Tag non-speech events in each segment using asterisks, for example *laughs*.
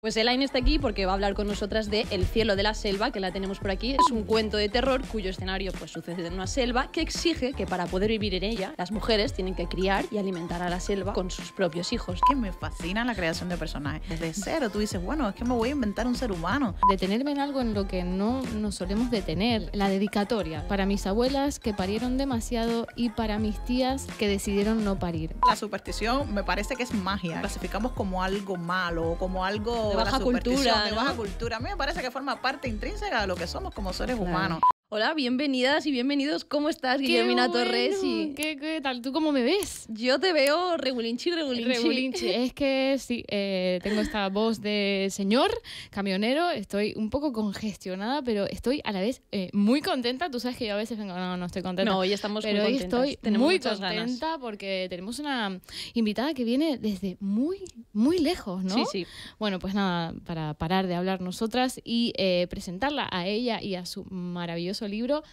Pues Elaine está aquí porque va a hablar con nosotras de El cielo de la selva, que la tenemos por aquí. Es un cuento de terror cuyo escenario pues, sucede en una selva que exige que para poder vivir en ella, las mujeres tienen que criar y alimentar a la selva con sus propios hijos. Que me fascina la creación de personajes. Desde cero tú dices, bueno, es que me voy a inventar un ser humano. Detenerme en algo en lo que no nos solemos detener. La dedicatoria. Para mis abuelas que parieron demasiado y para mis tías que decidieron no parir. La superstición me parece que es magia. Clasificamos como algo malo, o como algo de baja cultura. baja cultura. A mí me parece que forma parte intrínseca de lo que somos como seres humanos. Hola, bienvenidas y bienvenidos. ¿Cómo estás, Guillermina Torres? ¿Qué, tal? ¿Tú cómo me ves? Yo te veo regulinchi, regulinchi. *laughs* Es que sí, eh, tengo esta voz de señor camionero. Estoy un poco congestionada, pero estoy a la vez eh, muy contenta. Tú sabes que yo a veces no, estoy contenta. No, hoy estamos muy contentas. hoy estoy muy contenta porque tenemos una invitada que viene desde muy, muy lejos, ¿no? Sí, sí. Bueno, pues nada, para parar de hablar nosotras y eh, presentarla a ella y a su maravilloso su libro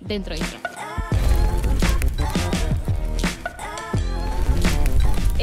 dentro de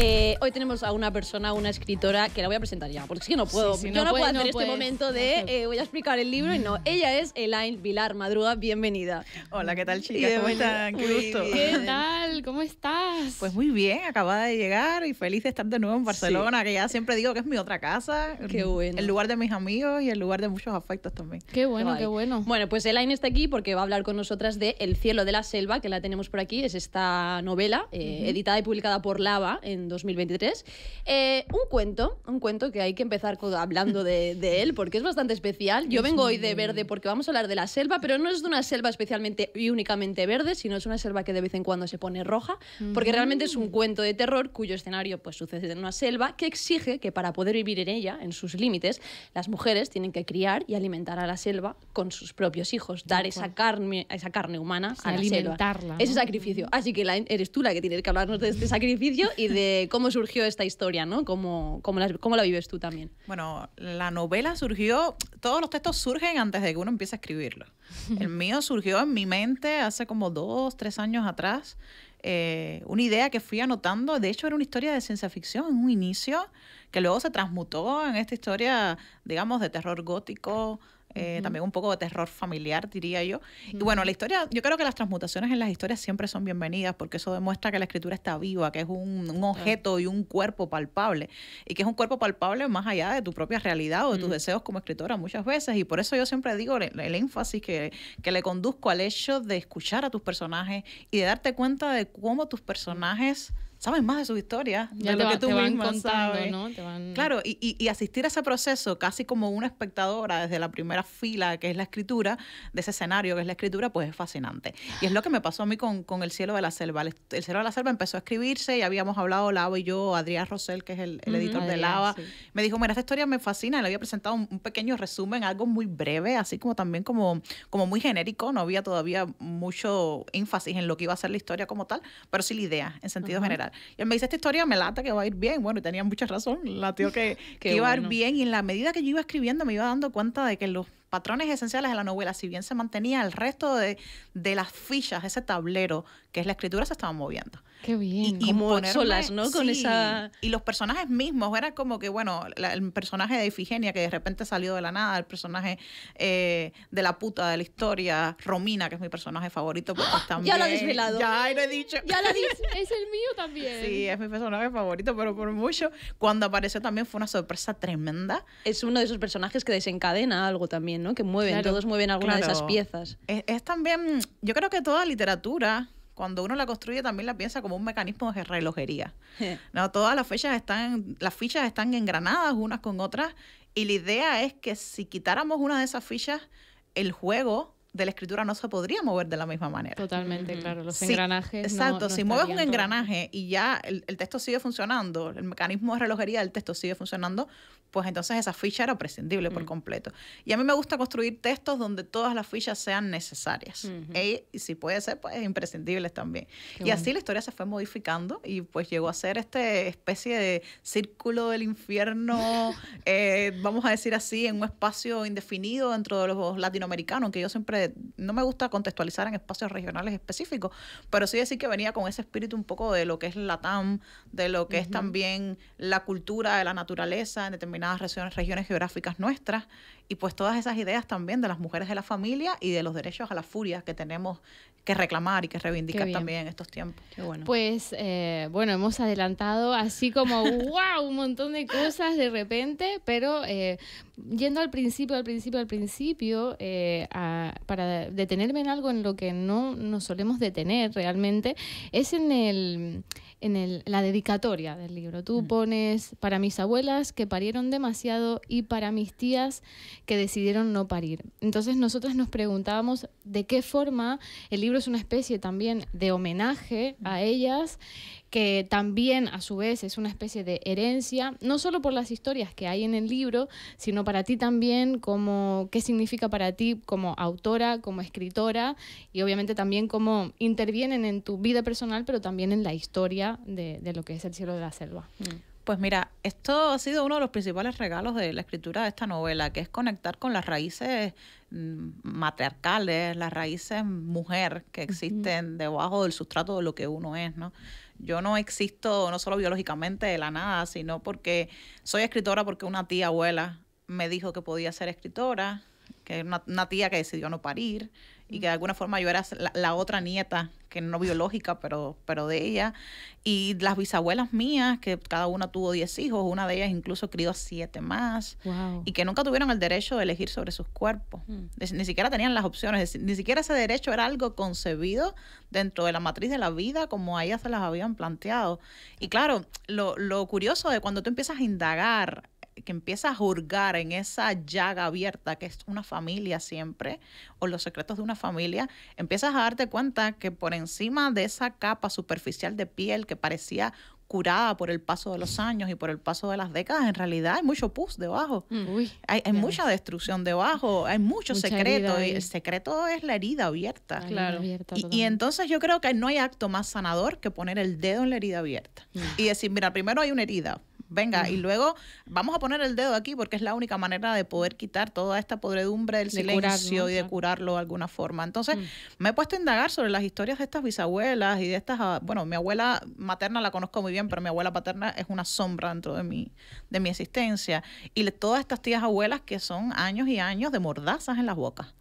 Eh, hoy tenemos a una persona, una escritora, que la voy a presentar ya, porque es que no puedo. yo no, puedo hacer este momento de eh, voy a explicar el libro y no. Mm. Ella es Elaine Vilar Madruga, bienvenida. Hola, ¿qué tal, chicas? ¿Cómo están? Qué gusto. ¿Qué tal? ¿Cómo estás? Pues muy bien, acabada de llegar y feliz de estar de nuevo en Barcelona, que ya siempre digo que es mi otra casa. Qué mm, bueno. El lugar de mis amigos y el lugar de muchos afectos también. Qué bueno, qué bueno. Bueno, pues Elaine está aquí porque va a hablar con nosotras de El cielo de la selva, que la tenemos por aquí. Es esta novela eh, editada y publicada por Lava en 2023. Eh, un cuento, un cuento que hay que empezar hablando de, él porque es bastante especial. Yo vengo hoy de verde porque vamos a hablar de la selva, pero no es de una selva especialmente y únicamente verde, sino es una selva que de vez en cuando se pone roja, porque realmente es un mm. cuento de terror cuyo escenario pues, sucede en una selva que exige que para poder vivir en ella, en sus límites, las mujeres tienen que criar y alimentar a la selva con sus propios hijos, dar esa carne, esa carne humana a selva. Ese sacrificio. Así que eres tú la que tienes que hablarnos de este sacrificio y de cómo surgió esta historia, ¿no? ¿Cómo, cómo, la, cómo la vives tú también? Bueno, la novela surgió, todos los textos surgen antes de que uno empiece a escribirlo. *laughs* El mío surgió en mi mente hace como dos, tres años atrás, eh, una idea que fui anotando, de hecho era una historia de ciencia ficción en un inicio, que luego se transmutó en esta historia, digamos, de terror gótico, eh, también un poco de terror familiar, diría yo. Y bueno, la historia, yo creo que las transmutaciones en las historias siempre son bienvenidas porque eso demuestra que la escritura está viva, que es un, objeto y un cuerpo palpable, y que es un cuerpo palpable más allá de tu propia realidad o de tus deseos como escritora muchas veces. Y por eso yo siempre digo el, el énfasis que, que, le conduzco al hecho de escuchar a tus personajes y de darte cuenta de cómo tus personajes saben más de su historia, de lo que tú me contando, ¿no? Claro, y, asistir a ese proceso casi como una espectadora desde la primera fila, que es la escritura, de ese escenario que es la escritura, pues es fascinante. Y es lo que me pasó a mí con, con El Cielo de la Selva. El, Cielo de la Selva empezó a escribirse y habíamos hablado, Lava y yo, Adrián Rosell, que es el, editor de Lava, me dijo, mira, esta historia me fascina. Le había presentado un, pequeño resumen, algo muy breve, así como también como, como muy genérico. No había todavía mucho énfasis en lo que iba a ser la historia como tal, pero sí la idea, en sentido general. Y él me dice, esta historia me lata que va a ir bien. Bueno, y tenía mucha razón, latió que, *laughs* que iba a ir bien. Y en la medida que yo iba escribiendo me iba dando cuenta de que los patrones esenciales de la novela, si bien se mantenía el resto de, de las fichas, ese tablero que es la escritura, se estaban moviendo. Qué bien. Y, y solas, ¿no? Con esa... Y los personajes mismos, era como que, bueno, el personaje de Ifigenia que de repente salió de la nada, el personaje eh, de la puta de la historia, Romina, que es mi personaje favorito, también... ¡Ah! Ya lo he desvelado. Ya lo he dicho. Ya lo *laughs* dice, es el mío también. Sí, es mi personaje favorito, pero por mucho. Cuando apareció también fue una sorpresa tremenda. Es uno de esos personajes que desencadena algo también, ¿no? Que mueven, todos mueven alguna de esas piezas. Es, es también, yo creo que toda literatura cuando uno la construye también la piensa como un mecanismo de relojería. no, todas las fechas están, las fichas están engranadas unas con otras y la idea es que si quitáramos una de esas fichas, el juego de la escritura no se podría mover de la misma manera. Totalmente, claro. Los engranajes. Exacto. si mueves un engranaje y ya el, el, texto sigue funcionando, el mecanismo de relojería del texto sigue funcionando, pues entonces esa ficha era prescindible por mm. completo. Y a mí me gusta construir textos donde todas las fichas sean necesarias. y, si puede ser, pues imprescindibles también. y así la historia se fue modificando y pues llegó a ser esta especie de círculo del infierno, *laughs* eh, vamos a decir así, en un espacio indefinido dentro de los latinoamericanos, que yo siempre no me gusta contextualizar en espacios regionales específicos, pero sí decir que venía con ese espíritu un poco de lo que es la TAM, de lo que es también la cultura de la naturaleza en determinados regiones, regiones geográficas nuestras y pues todas esas ideas también de las mujeres de la familia y de los derechos a la furia que tenemos que reclamar y que reivindicar también en estos tiempos. bueno. Pues eh, bueno, hemos adelantado así como, wow, *laughs* un montón de cosas de repente, pero eh, yendo al principio, al principio, al principio, eh, para detenerme en algo en lo que no nos solemos detener realmente, es en el en el, la dedicatoria del libro. Tú mm. pones para mis abuelas que parieron demasiado y para mis tías que decidieron no parir. Entonces nosotras nos preguntábamos de qué forma el libro es una especie también de homenaje a ellas, que también a su vez es una especie de herencia, no solo por las historias que hay en el libro, sino para ti también, como qué significa para ti como autora, como escritora, y obviamente también cómo intervienen en tu vida personal, pero también en la historia de, lo que es el cielo de la selva. Mm. Pues mira, esto ha sido uno de los principales regalos de la escritura de esta novela, que es conectar con las raíces Mm, matriarcales, las raíces mujer que existen debajo del sustrato de lo que uno es, ¿no? Yo no existo no solo biológicamente de la nada, sino porque soy escritora porque una tía abuela me dijo que podía ser escritora, que una tía que decidió no parir, y que de alguna forma yo era la, otra nieta, que no biológica, pero, pero de ella, y las bisabuelas mías, que cada una tuvo 10 hijos, una de ellas incluso crió siete más, y que nunca tuvieron el derecho de elegir sobre sus cuerpos, mm. ni siquiera tenían las opciones, ni siquiera ese derecho era algo concebido dentro de la matriz de la vida como a ellas se las habían planteado. Y claro, lo, lo curioso de cuando tú empiezas a indagar que empiezas a juzgar en esa llaga abierta que es una familia siempre, o los secretos de una familia, empiezas a darte cuenta que por encima de esa capa superficial de piel que parecía curada por el paso de los años y por el paso de las décadas, en realidad hay mucho pus debajo. Mm. hay, mucha destrucción debajo, hay mucho secreto. Y el secreto es la herida abierta. y, entonces yo creo que no hay acto más sanador que poner el dedo en la herida abierta. Mm. Y decir, mira, primero hay una herida, venga, y luego vamos a poner el dedo aquí porque es la única manera de poder quitar toda esta podredumbre del silencio y de curarlo de alguna forma. Entonces, mm. me he puesto a indagar sobre las historias de estas bisabuelas y de estas, ah, bueno, mi abuela materna la conozco muy bien, pero mi abuela paterna es una sombra dentro de mi, de mi existencia. Y todas estas tías abuelas que son años y años de mordazas en las bocas.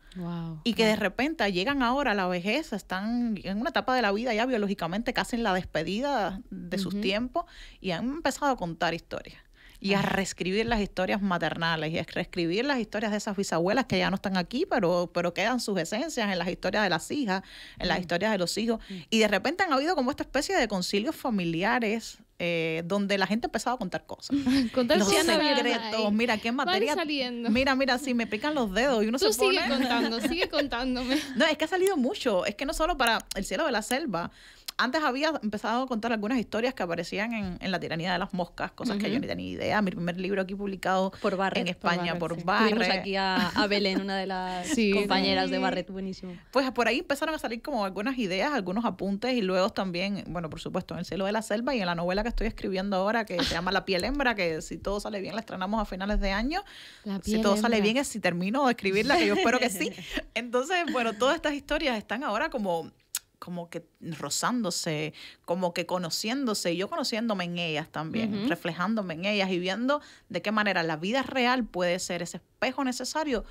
Y que de repente llegan ahora a la vejez, están en una etapa de la vida ya biológicamente casi en la despedida de sus tiempos y han empezado a contar historias y a reescribir las historias maternales y a reescribir las historias de esas bisabuelas que ya no están aquí, pero, pero quedan sus esencias en las historias de las hijas, en las historias de los hijos. Y de repente han habido como esta especie de concilios familiares eh, donde la gente empezaba a contar cosas. *laughs* contar secretos, mira qué materia. Mira, mira, si me pican los dedos y uno Tú se sigue contando, sigue *laughs* contándome. No, es que ha salido mucho, es que no solo para El cielo de la selva, antes había empezado a contar algunas historias que aparecían en, La tiranía de las moscas, cosas que yo ni tenía idea. Mi primer libro aquí publicado por en España por Barret. Por aquí a, Belén, una de las *laughs* compañeras de Barret, buenísimo. Pues por ahí empezaron a salir como algunas ideas, algunos apuntes y luego también, bueno, por supuesto, en El cielo de la selva y en la novela que estoy escribiendo ahora que se llama *laughs* La piel hembra, que si todo sale bien la estrenamos a finales de año. La piel si todo sale bien es si termino de escribirla, que yo espero que sí. *laughs* Entonces, bueno, todas estas historias están ahora como como que rozándose, como que conociéndose y yo conociéndome en ellas también, reflejándome en ellas y viendo de qué manera la vida real puede ser ese espejo necesario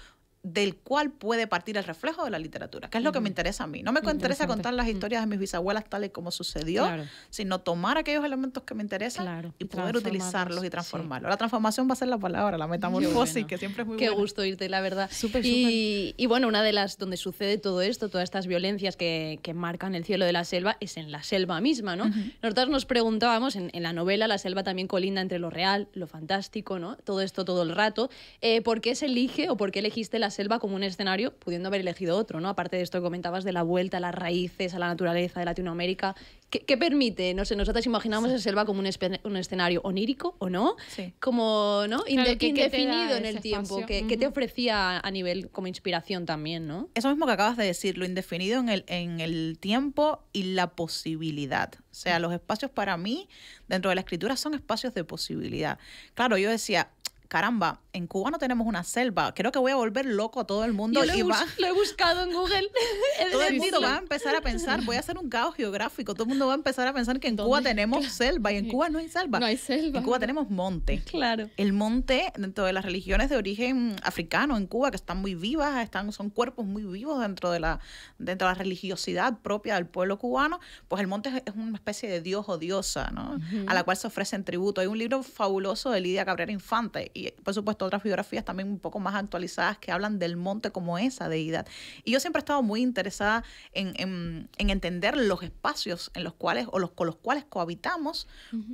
del cual puede partir el reflejo de la literatura, que es lo que me interesa a mí. No me interesa contar las historias de mis bisabuelas tal y como sucedió, sino tomar aquellos elementos que me interesan y poder utilizarlos y transformarlos. La transformación va a ser la palabra, la metamorfosis, que siempre es muy Qué gusto irte, la verdad. y, bueno, una de las donde sucede todo esto, todas estas violencias que, marcan el cielo de la selva, es en la selva misma, ¿no? Nosotros nos preguntábamos, en, la novela la selva también colinda entre lo real, lo fantástico, ¿no? Todo esto todo el rato. Eh, ¿Por qué se elige o por qué elegiste la selva como un escenario, pudiendo haber elegido otro, ¿no? Aparte de esto que comentabas de la vuelta a las raíces, a la naturaleza de Latinoamérica, ¿qué, permite? No sé, nosotros imaginamos el selva como un, escenario onírico o no, como ¿no? indefinido en el tiempo, que, te ofrecía a nivel como inspiración también, ¿no? Eso mismo que acabas de decir, lo indefinido en el, en el tiempo y la posibilidad. O sea, mm. los espacios para mí dentro de la escritura son espacios de posibilidad. Claro, yo decía, caramba, en Cuba no tenemos una selva. Creo que voy a volver loco a todo el mundo. lo, he buscado en Google. *laughs* todo el mundo va a empezar a pensar, voy a hacer un caos geográfico. Todo el mundo va a empezar a pensar que en Cuba tenemos selva y en Cuba no hay selva. No hay selva. En Cuba tenemos monte. Claro. El monte, dentro de las religiones de origen africano en Cuba, que están muy vivas, están, son cuerpos muy vivos dentro de, la, dentro de la religiosidad propia del pueblo cubano, pues el monte es una especie de dios o diosa, ¿no? A la cual se ofrecen tributo. Hay un libro fabuloso de Lidia Cabrera Infante y por supuesto otras biografías también un poco más actualizadas que hablan del monte como esa deidad. Y yo siempre he estado muy interesada en, en, en entender los espacios en los cuales o los, con los cuales cohabitamos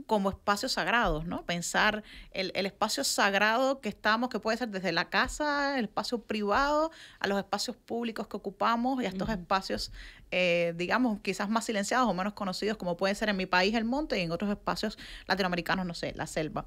como espacios sagrados, ¿no? Pensar el, el, espacio sagrado que estamos, que puede ser desde la casa, el espacio privado, a los espacios públicos que ocupamos y a estos espacios, eh, digamos, quizás más silenciados o menos conocidos, como puede ser en mi país el monte y en otros espacios latinoamericanos, no sé, la selva.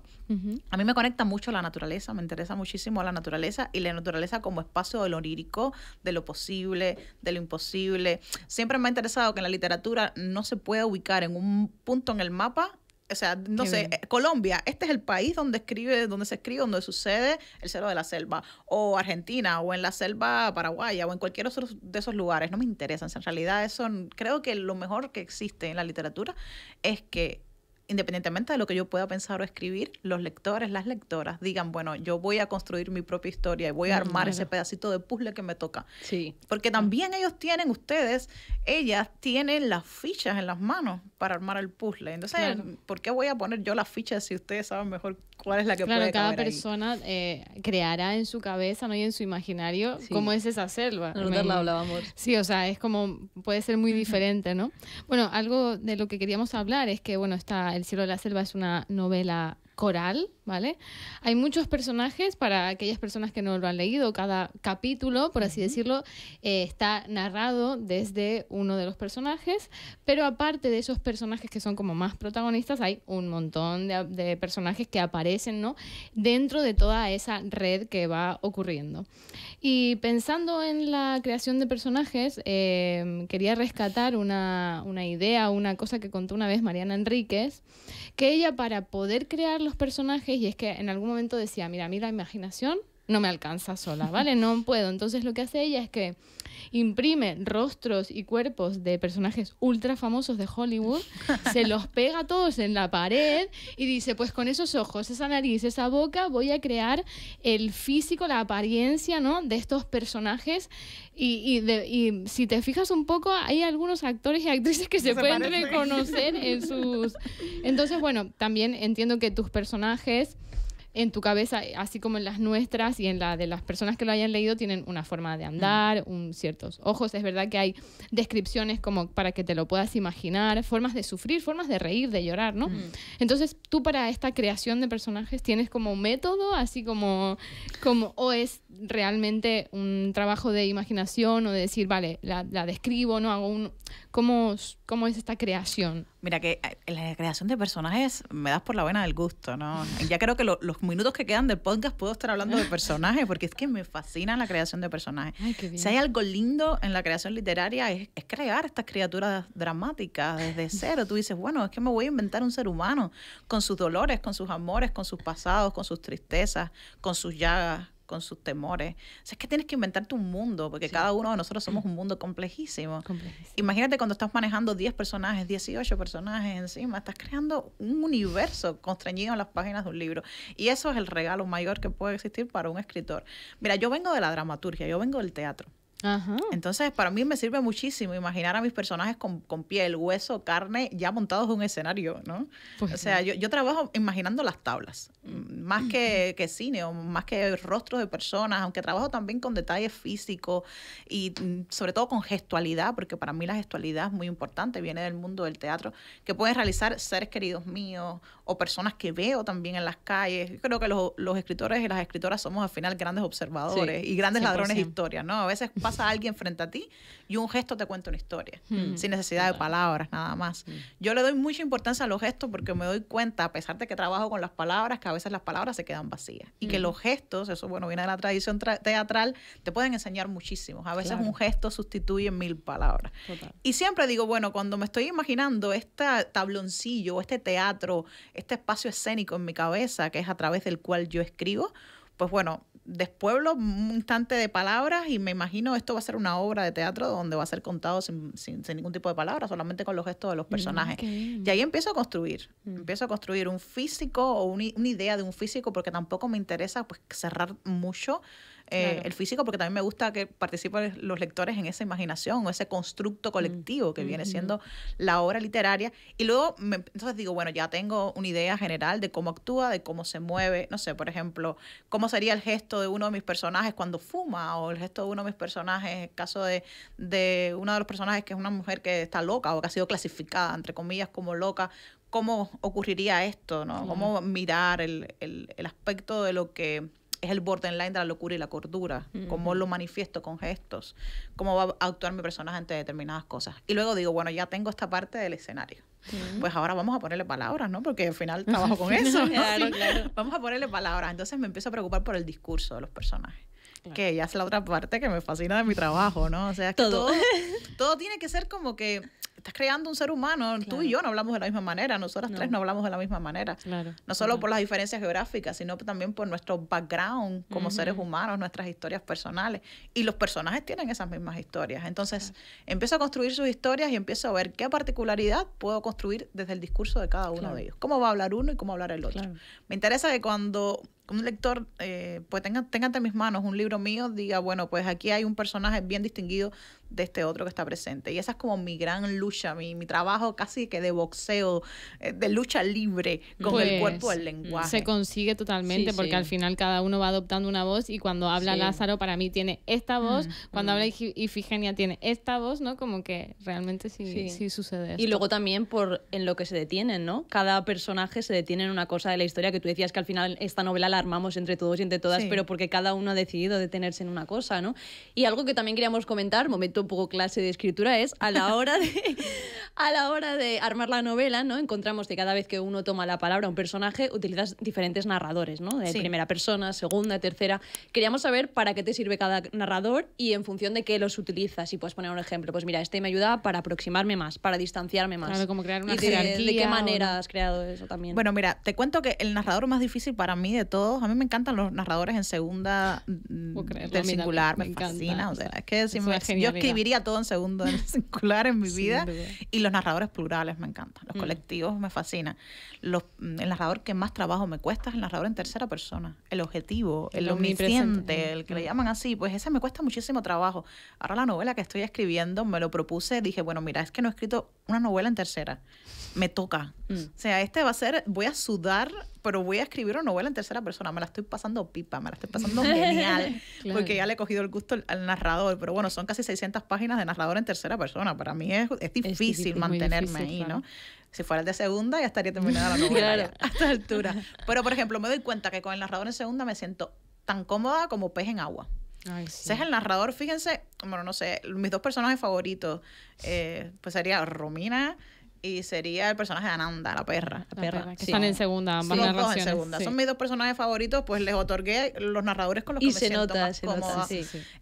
A mí me conecta mucho la naturaleza, me interesa muchísimo la naturaleza y la naturaleza como espacio de lo lírico, de lo posible, de lo imposible. Siempre me ha interesado que en la literatura no se pueda ubicar en un punto en el mapa o sea, no sé, eh, Colombia, este es el país donde escribe, donde se escribe, donde sucede el cero de la selva, o Argentina, o en la selva paraguaya, o en cualquier otro de esos lugares, no me interesan. En realidad, eso creo que lo mejor que existe en la literatura es que independientemente de lo que yo pueda pensar o escribir, los lectores, las lectoras digan, bueno, yo voy a construir mi propia historia y voy a armar ese pedacito de puzzle que me toca. Sí. Porque también ellos tienen, ustedes, ellas tienen las fichas en las manos para armar el puzzle. Entonces, ¿por qué voy a poner yo las fichas si ustedes saben mejor cuál es la que claro, cada persona eh, creará en su cabeza no y en su imaginario cómo es esa selva no hablábamos sí o sea es como puede ser muy diferente no bueno algo de lo que queríamos hablar es que bueno está el cielo de la selva es una novela coral ¿vale? Hay muchos personajes, para aquellas personas que no lo han leído, cada capítulo, por así decirlo, eh, está narrado desde uno de los personajes, pero aparte de esos personajes que son como más protagonistas, hay un montón de, personajes que aparecen, ¿no? Dentro de toda esa red que va ocurriendo. Y pensando en la creación de personajes, eh, quería rescatar una, una idea, una cosa que contó una vez Mariana Enríquez, que ella para poder crear los personajes, y es que en algún momento decía, mira, a mí la imaginación no me alcanza sola, ¿vale? No puedo. Entonces lo que hace ella es que imprime rostros y cuerpos de personajes ultra famosos de Hollywood, *laughs* se los pega todos en la pared y dice, pues con esos ojos, esa nariz, esa boca, voy a crear el físico, la apariencia ¿no? de estos personajes. Y, si te fijas un poco, hay algunos actores y actrices que se, pueden reconocer en sus... Entonces, bueno, también entiendo que tus personajes en tu cabeza, eh, así como en las nuestras y en la de las personas que lo hayan leído, tienen una forma de andar, ciertos ojos. Es verdad que hay descripciones como para que te lo puedas imaginar, formas de sufrir, formas de reír, de llorar, ¿no? Entonces, tú para esta creación de personajes tienes como un método, así como, como o es realmente un trabajo de imaginación o de decir, vale, la, la describo, no hago un... ¿Cómo, ¿Cómo, es esta creación? Mira, que eh, la creación de personajes me das por la buena del gusto, ¿no? Ya creo que los minutos que quedan del podcast puedo estar hablando de personajes, porque es que me fascina la creación de personajes. Si hay algo lindo en la creación literaria es, es crear estas criaturas dramáticas desde *laughs* cero. Tú dices, bueno, es que me voy a inventar un ser humano con sus dolores, con sus amores, con sus pasados, con sus tristezas, con sus llagas, con sus temores. O sea, es que tienes que inventarte un mundo, porque cada uno de nosotros somos mm. un mundo complejísimo. complejísimo. Imagínate cuando estás manejando 10 personajes, 18 personajes encima, estás creando un universo constreñido en las páginas de un libro. Y eso es el regalo mayor que puede existir para un escritor. Mira, yo vengo de la dramaturgia, yo vengo del teatro. Entonces, para mí me sirve muchísimo imaginar a mis personajes con, piel, hueso, carne, ya montados en un escenario, ¿no? Pues o sea, yo, trabajo imaginando las tablas, mm, más que, que, cine o más que rostros de personas, aunque trabajo también con detalles físicos y mm, sobre todo con gestualidad, porque para mí la gestualidad es muy importante, viene del mundo del teatro, que pueden realizar seres queridos míos o personas que veo también en las calles. Yo creo que los, escritores y las escritoras somos al final grandes observadores y grandes ladrones de historias, ¿no? A veces pasa alguien frente a ti y un gesto te cuenta una historia, hmm, sin necesidad de palabras, nada más. Hmm. Yo le doy mucha importancia a los gestos porque me doy cuenta, a pesar de que trabajo con las palabras, que a veces las palabras se quedan vacías. Y que hmm. los gestos, eso bueno, viene de la tradición teatral, te pueden enseñar muchísimo. A veces un gesto sustituye mil palabras. Y siempre digo, bueno, cuando me estoy imaginando este tabloncillo, este teatro, este espacio escénico en mi cabeza, que es a través del cual yo escribo, pues bueno, despueblo un instante de palabras y me imagino esto va a ser una obra de teatro donde va a ser contado sin, ningún tipo de palabras, solamente con los gestos de los mm, personajes. Y ahí empiezo a construir, mm. empiezo a construir un físico o una idea de un físico porque tampoco me interesa pues cerrar mucho eh, el físico, porque también me gusta que participen los lectores en esa imaginación o ese constructo colectivo que viene siendo la obra literaria. Y luego, entonces digo, bueno, ya tengo una idea general de cómo actúa, de cómo se mueve, no sé, por ejemplo, cómo sería el gesto de uno de mis personajes cuando fuma o el gesto de uno de mis personajes, en el caso de, uno de los personajes que es una mujer que está loca o que ha sido clasificada, entre comillas, como loca, cómo ocurriría esto, ¿no? Cómo mirar el, el aspecto de lo que es el borderline de la locura y la cordura, cómo lo manifiesto con gestos, cómo va a actuar mi personaje ante determinadas cosas. Y luego digo, bueno, ya tengo esta parte del escenario. Pues ahora vamos a ponerle palabras, ¿no? Porque al final *laughs* trabajo con eso. claro, Vamos a ponerle palabras. Entonces me empiezo a preocupar por el discurso de los personajes. Que ya es la otra parte que me fascina de mi trabajo, ¿no? O sea, que Todo, *laughs* todo tiene que ser como que estás creando un ser humano. Tú y yo no hablamos de la misma manera, nosotras tres no hablamos de la misma manera. No solo por las diferencias geográficas, sino también por nuestro background como seres humanos, nuestras historias personales. Y los personajes tienen esas mismas historias. Entonces, empiezo a construir sus historias y empiezo a ver qué particularidad puedo construir desde el discurso de cada uno de ellos. Cómo va a hablar uno y cómo va a hablar el otro. Me interesa que cuando un lector eh, pues tenga, tenga mis manos un libro mío, diga, bueno, pues aquí hay un personaje bien distinguido de este otro que está presente. Y esa es como mi gran lucha, mi, mi trabajo casi que de boxeo, eh, de lucha libre con el pues, cuerpo del lenguaje. Se consigue totalmente porque al final cada uno va adoptando una voz y cuando habla Lázaro para mí tiene esta voz, mm, cuando mm. habla Ifigenia tiene esta voz, ¿no? Como que realmente sí, sí. sucede. Y luego también por en lo que se detienen, ¿no? Cada personaje se detiene en una cosa de la historia que tú decías que al final esta novela la armamos entre todos y entre todas, pero porque cada uno ha decidido detenerse en una cosa, ¿no? Y algo que también queríamos comentar, momento un poco clase de escritura, es a la hora de, *laughs* a la hora de armar la novela, ¿no? Encontramos que cada vez que uno toma la palabra a un personaje, utilizas diferentes narradores, ¿no? De primera persona, segunda, tercera. Queríamos saber para qué te sirve cada narrador y en función de qué los utilizas. Y puedes poner un ejemplo, pues mira, este me ayuda para aproximarme más, para distanciarme más. Claro, como crear una y de, ¿De qué manera has creado eso también? Bueno, mira, te cuento que el narrador más difícil para mí de todo a mí me encantan los narradores en segunda mm, del singular, me, fascina. es que yo escribiría todo en segundo del *laughs* singular en mi vida. Y los narradores plurales me encantan, los mm. colectivos me fascinan. Los, mm, el narrador que más trabajo me cuesta es el narrador en tercera persona, el objetivo, el, omnisciente, el que le llaman así. Pues ese me cuesta muchísimo trabajo. Ahora la novela que estoy escribiendo, me lo propuse, dije, bueno, mira, es que no he escrito una novela en tercera. Me toca. O sea, este va a ser, voy a sudar, pero voy a escribir una novela en tercera persona me la estoy pasando pipa, me la estoy pasando genial, *laughs* porque ya le he cogido el gusto al narrador, pero bueno, son casi 600 páginas de narrador en tercera persona, para mí es, es difícil, mantenerme ahí, ¿no? Si fuera el de segunda ya estaría terminada la *laughs* novela a esta altura. Pero por ejemplo, me doy cuenta que con el narrador en segunda me siento tan cómoda como pez en agua. Ay, es el narrador, fíjense, bueno, no sé, mis dos personajes favoritos, eh, pues sería Romina y sería el personaje de Ananda, la perra. La perra, que Están en segunda, Son mis dos personajes favoritos, pues les otorgué los narradores con los que me siento más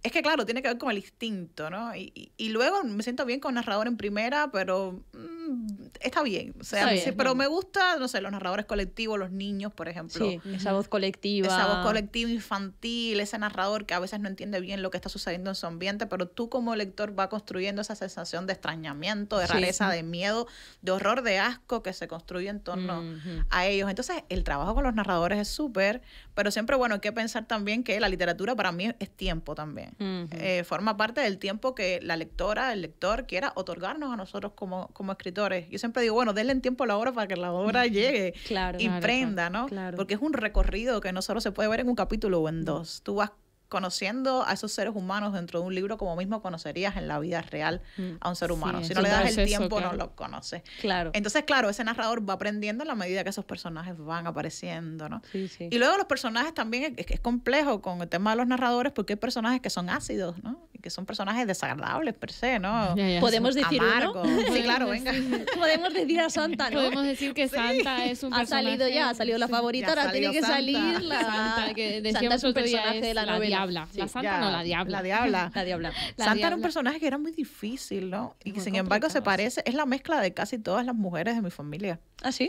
es que claro, tiene que ver con el instinto, ¿no? Y, y, luego me siento bien con narrador en primera, pero mm, está bien. O sea, pero me gusta, no sé, los narradores colectivos, los niños, por ejemplo. esa voz colectiva. Esa voz colectiva infantil, ese narrador que a veces no entiende bien lo que está sucediendo en su ambiente, pero tú como lector vas construyendo esa sensación de extrañamiento, de rareza, de miedo de horror, de asco que se construye en torno a ellos. Entonces, el trabajo con los narradores es súper, pero siempre, bueno, hay que pensar también que la literatura para mí es tiempo también. Eh, forma parte del tiempo que la lectora, el lector quiera otorgarnos a nosotros como, como escritores. Yo siempre digo, bueno, denle tiempo a la obra para que la obra llegue claro, y prenda, ¿no? Claro. Porque es un recorrido que no solo se puede ver en un capítulo o en dos. Tú vas conociendo a esos seres humanos dentro de un libro como mismo conocerías en la vida real mm. a un ser humano. si no le das el tiempo, no lo conoces. Claro. Entonces, claro, ese narrador va aprendiendo a la medida que esos personajes van apareciendo, ¿no? Y luego los personajes también es, complejo con el tema de los narradores porque hay personajes que son ácidos, ¿no? Y que son personajes desagradables per se, ¿no? Podemos decir Uno? claro, *laughs* Podemos decir a Santa, Podemos decir que Santa es un ha personaje. Ha salido ya, ha salido la favorita, ahora tiene que salir la Santa, que es un personaje de la, novela la santa no, la diabla. La diabla. *laughs* la diabla. santa era un personaje que era muy difícil, ¿no? Y sin embargo se parece, es la mezcla de casi todas las mujeres de mi familia. ¿Ah, sí?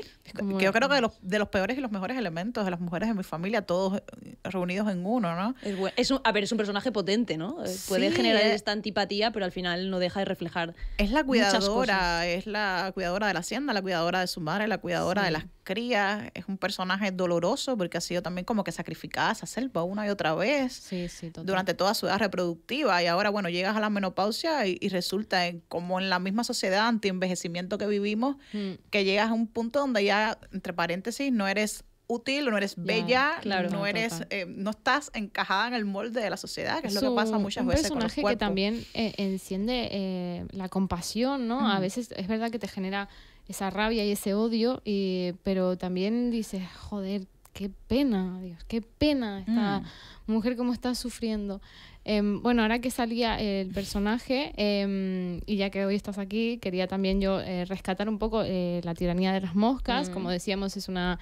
yo creo que de los, peores y los mejores elementos de las mujeres de mi familia, todos eh, reunidos en uno, ¿no? Es, es un, a ver, es un personaje potente, ¿no? Eh, puede generar eh. esta antipatía, pero al final no deja de reflejar. Es la cuidadora, es la cuidadora de la hacienda, la cuidadora de su madre, la cuidadora de las crías. Es un personaje doloroso porque ha sido también como que sacrificada esa selva una y otra vez sí, durante toda su edad reproductiva. Y ahora, bueno, llegas a la menopausia y, resulta como en la misma sociedad anti-envejecimiento que vivimos, mm. que llegas a un punto donde ya, entre paréntesis, no eres útil, no eres bella, no eres, eh, no estás encajada en el molde de la sociedad, que es lo que pasa muchas un veces. Un personaje que también eh, enciende eh, la compasión, ¿no? A veces es verdad que te genera esa rabia y ese odio, y, pero también dices, joder, qué pena, Dios, qué pena esta mm. mujer como está sufriendo. Em, bueno, ahora que salía el personaje, em, y ya que hoy estás aquí, quería también yo eh, rescatar un poco eh, La tiranía de las moscas. Como mm. decíamos, es una,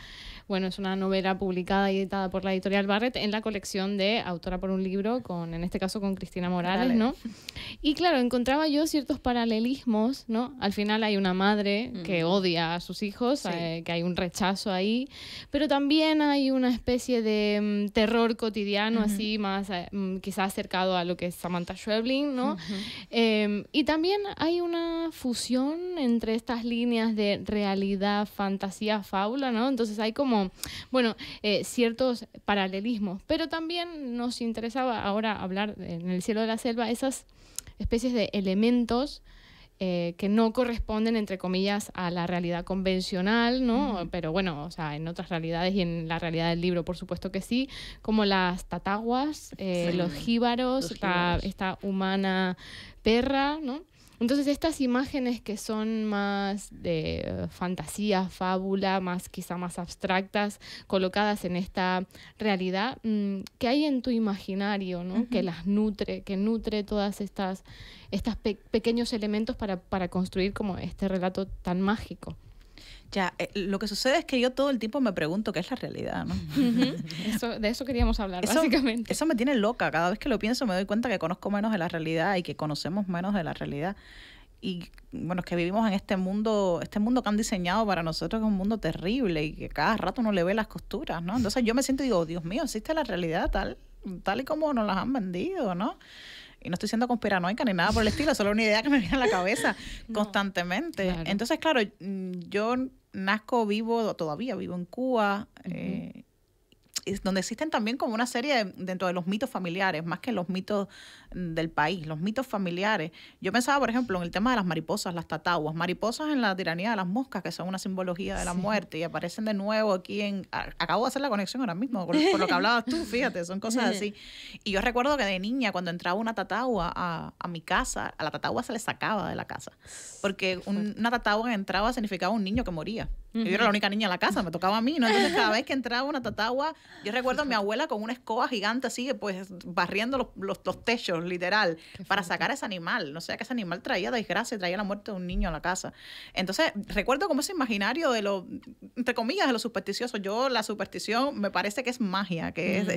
bueno, es una novela publicada y editada por la editorial Barrett en la colección de Autora por un libro, con, en este caso con Cristina Morales, ¿no? Y claro, encontraba yo ciertos paralelismos, ¿no? Al final hay una madre que mm. odia a sus hijos, eh, que hay un rechazo ahí, pero también hay una especie de mm, terror cotidiano, así, más quizás cerca a lo que es Samantha Schweblin, ¿no? Em, y también hay una fusión entre estas líneas de realidad, fantasía, fábula, ¿no? Entonces hay como, bueno, eh, ciertos paralelismos, pero también nos interesaba ahora hablar en el cielo de la selva esas especies de elementos eh, que no corresponden, entre comillas, a la realidad convencional, ¿no? Pero bueno, o sea, en otras realidades y en la realidad del libro, por supuesto que sí, como las tataguas, eh, los jíbaros, Esta, esta humana perra, ¿no? Entonces estas imágenes que son más de eh, fantasía, fábula, más quizá más abstractas, colocadas en esta realidad ¿qué mm, que hay en tu imaginario, Que las nutre, que nutre todas estas estos pequeños elementos para, para construir como este relato tan mágico. Ya, eh, lo que sucede es que yo todo el tiempo me pregunto qué es la realidad, ¿no? *laughs* eso, de eso queríamos hablar, básicamente. Eso me tiene loca. Cada vez que lo pienso me doy cuenta que conozco menos de la realidad y que conocemos menos de la realidad. Y bueno, es que vivimos en este mundo, este mundo que han diseñado para nosotros que es un mundo terrible y que cada rato uno le ve las costuras, ¿no? Entonces yo me siento y digo, Dios mío, existe la realidad tal, tal y como nos las han vendido, ¿no? y no estoy siendo conspiranoica ni nada por el estilo, solo una idea que me viene a la cabeza *laughs* constantemente. Entonces, claro, yo Nasco vivo, todavía vivo en Cuba, donde existen también como una serie dentro de los mitos familiares, más que los mitos del país, los mitos familiares. Yo pensaba, por ejemplo, en el tema de las mariposas, las tataguas, mariposas en la tiranía de las moscas, que son una simbología de la muerte y aparecen de nuevo aquí en... Acabo de hacer la conexión ahora mismo, por, lo que hablabas tú, fíjate, son cosas así. Y yo recuerdo que de niña, cuando entraba una tatagua a, a mi casa, a la tatagua se le sacaba de la casa, porque una tatagua que entraba significaba un niño que moría. Yo era la única niña en la casa, me tocaba a mí, ¿no? Entonces cada vez que entraba una tatagua, yo recuerdo a mi abuela con una escoba gigante así, pues barriendo los, los, techos, literal, para sacar a ese animal. No sé, que ese animal traía desgracia, traía la muerte de un niño a la casa. Entonces recuerdo como ese imaginario de lo, entre comillas, de lo supersticioso. Yo la superstición me parece que es magia, que es,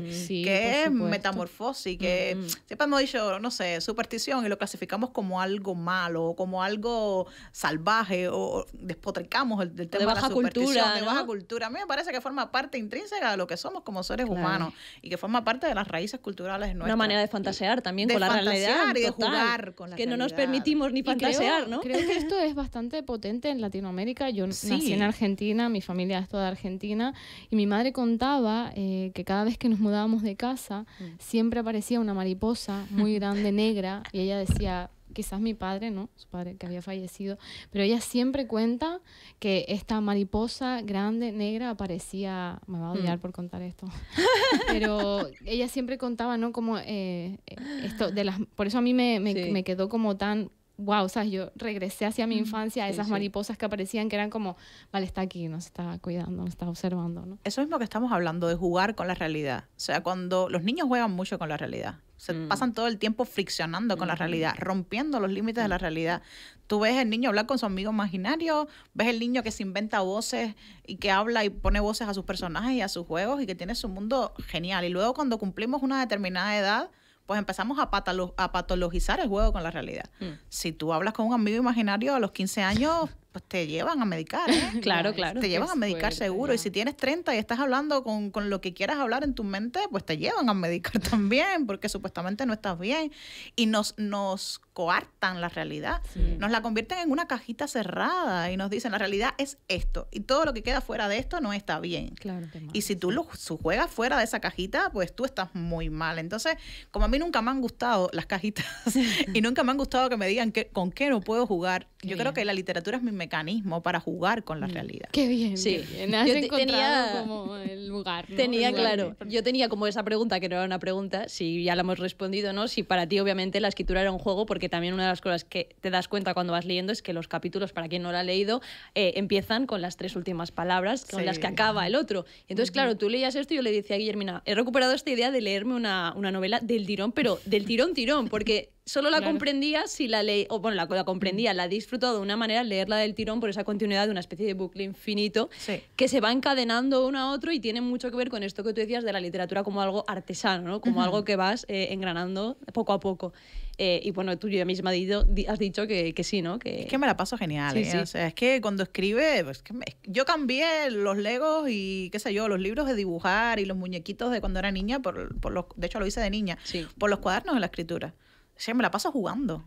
que metamorfosis, que sepa siempre hemos dicho, no sé, superstición y lo clasificamos como algo malo, como algo salvaje o despotricamos el, tema de la baja cultura. De baja cultura. A mí me parece que forma parte intrínseca de lo que somos como seres humanos y que forma parte de las raíces culturales nuestras. Una manera de fantasear también con la realidad. de jugar con la Que no nos permitimos ni fantasear, ¿no? Creo que esto es *laughs* bastante potente en Latinoamérica. Yo nací en Argentina, mi familia es toda argentina y mi madre contaba eh, que cada vez que nos mudábamos de casa mm. siempre aparecía una mariposa muy *laughs* grande negra y ella decía quizás mi padre, ¿no? Su padre que había fallecido, pero ella siempre cuenta que esta mariposa grande, negra, aparecía, me va a odiar mm. por contar esto, *laughs* pero ella siempre contaba, ¿no? Como eh, esto de las, por eso a mí me, me, quedó como tan wow, ¿sabes? Yo regresé hacia mi mm, infancia a esas mariposas que aparecían que eran como, vale, está aquí, nos está cuidando, nos está observando, ¿no? Eso mismo que estamos hablando, de jugar con la realidad. O sea, cuando los niños juegan mucho con la realidad. Se mm. pasan todo el tiempo friccionando con la realidad, rompiendo los límites de la mm. realidad. Tú ves el niño hablar con su amigo imaginario, ves el niño que se inventa voces y que habla y pone voces a sus personajes y a sus juegos y que tiene su mundo genial. Y luego cuando cumplimos una determinada edad, pues empezamos a, a patologizar el juego con la realidad. Mm. Si tú hablas con un amigo imaginario a los 15 años pues te llevan a medicar. ¿eh? *laughs* claro, claro. Te llevan a medicar seguro. Y si tienes 30 y estás hablando con, con, lo que quieras hablar en tu mente, pues te llevan a medicar *laughs* también, porque supuestamente no estás bien. Y nos, nos coartan la realidad, mm. nos la convierten en una cajita cerrada y nos dicen la realidad es esto y todo lo que queda fuera de esto no está bien. Claro, y si tú lo juegas fuera de esa cajita, pues tú estás muy mal. Entonces, como a mí nunca me han gustado las cajitas *laughs* y nunca me han gustado que me digan que, con qué no puedo jugar, yo creo que la literatura es mi mecanismo para jugar con la mm. realidad. Qué bien. Sí, Has yo encontrado tenía, como el lugar. Tenía, claro. Yo tenía como esa pregunta, que no era una pregunta, si ya la hemos respondido, ¿no? Si para ti obviamente la escritura era un juego, porque que también una de las cosas que te das cuenta cuando vas leyendo es que los capítulos, para quien no lo ha leído, eh, empiezan con las tres últimas palabras con las que acaba el otro. Entonces, claro, tú leías esto y yo le decía a Guillermina, he recuperado esta idea de leerme una, una novela del tirón, pero del tirón tirón, porque solo la comprendía si la leí, o bueno, la, la, comprendía, mm. la disfrutó de una manera leerla del tirón por esa continuidad de una especie de bucle infinito que se va encadenando uno a otro y tiene mucho que ver con esto que tú decías de la literatura como algo artesano, ¿no? como algo que vas eh, engranando poco a poco. Eh, y bueno, tú ya misma has dicho que, que sí, ¿no? Que... Es que me la paso genial. ¿eh? es que cuando escribe, pues, yo cambié los legos y qué sé yo, los libros de dibujar y los muñequitos de cuando era niña, por, por los, de hecho lo hice de niña, por los cuadernos de la escritura o sea, me la paso jugando.